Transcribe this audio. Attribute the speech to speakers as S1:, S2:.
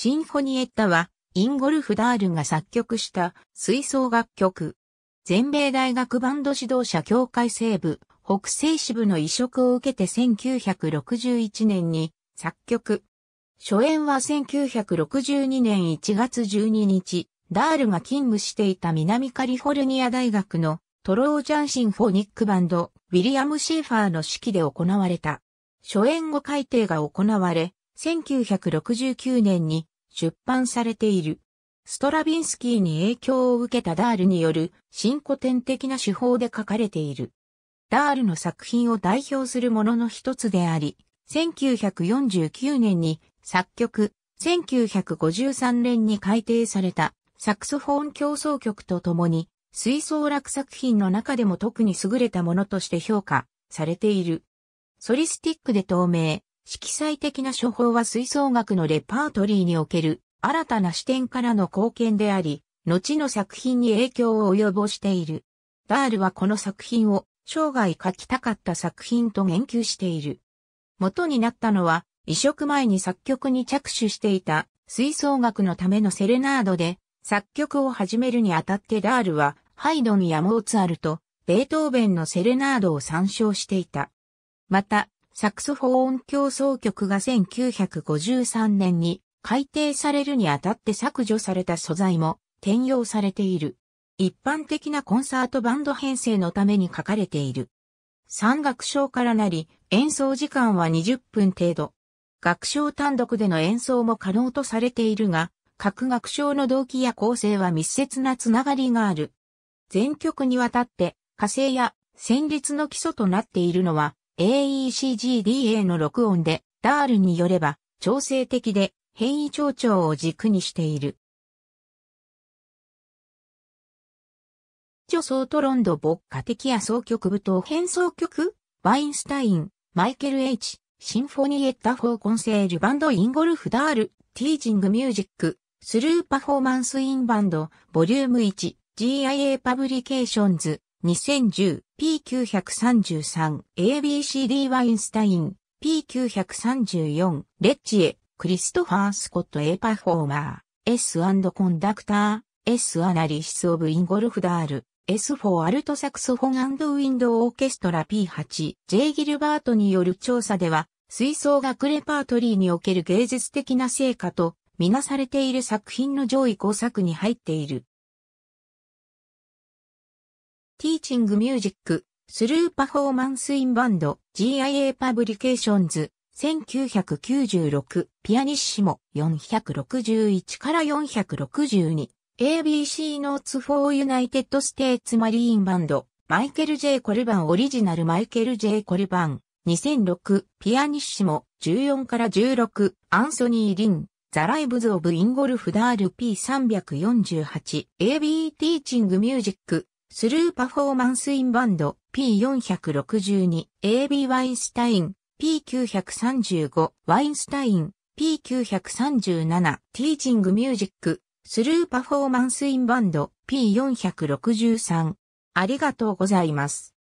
S1: シンフォニエッタは、インゴルフ・ダールが作曲した吹奏楽曲。全米大学バンド指導者協会西部、北西支部の移植を受けて1961年に作曲。初演は1962年1月12日、ダールが勤務していた南カリフォルニア大学のトロージャンシンフォニックバンド、ウィリアム・シェーファーの指揮で行われた。初演後改定が行われ、1969年に出版されている。ストラビンスキーに影響を受けたダールによる新古典的な手法で書かれている。ダールの作品を代表するものの一つであり、1949年に作曲、1953年に改訂されたサクソフォン競争曲とともに、水槽楽作品の中でも特に優れたものとして評価されている。ソリスティックで透明、色彩的な処方は吹奏楽のレパートリーにおける新たな視点からの貢献であり、後の作品に影響を及ぼしている。ダールはこの作品を生涯書きたかった作品と言及している。元になったのは、移植前に作曲に着手していた吹奏楽のためのセレナードで、作曲を始めるにあたってダールは、ハイドンやモーツァルト、ベートーベンのセレナードを参照していた。また、サクソフォーン協奏曲が1953年に改訂されるにあたって削除された素材も転用されている。一般的なコンサートバンド編成のために書かれている。三楽章からなり、演奏時間は20分程度。楽章単独での演奏も可能とされているが、各楽章の動機や構成は密接なつながりがある。全曲にわたって、火星や旋律の基礎となっているのは、AECGDA の録音で、ダールによれば、調整的で変異調調を軸にしている。女ソートロンド牧歌的や奏曲部踏変奏曲ワインスタイン、マイケル H、シンフォニエッタ・フォー・コンセール・バンド・インゴルフ・ダール、ティージング・ミュージック、スルー・パフォーマンス・イン・バンド、ボリューム1、GIA パブリケーションズ、2010P933 ABCD ワインスタイン P934 レッチエクリストファー・スコット A パフォーマー S& コンダクター S アナリシス・オブ・インゴルフダール S4 アルトサクソフォンウィンドオーケストラ P8 J ギルバートによる調査では吹奏楽レパートリーにおける芸術的な成果とみなされている作品の上位5作に入っている。Teaching Music, Through Performance in Band, GIA Publications, 1996ピアニッシモ461から462 ABC ノーツ for United States Marine Band マイケル J コルバンオリジナルマイケル J コルバン2006ピアニッシモ14から16アンソニー・リンザライブズ・オブ・インゴルフ・ダール P348 AB ティーチング・ミュージックスルーパフォーマンスインバンド P462、AB ワインスタイン P935、ワインスタイン P937、ティーチングミュージック、スルーパフォーマンスインバンド P463。ありがとうございます。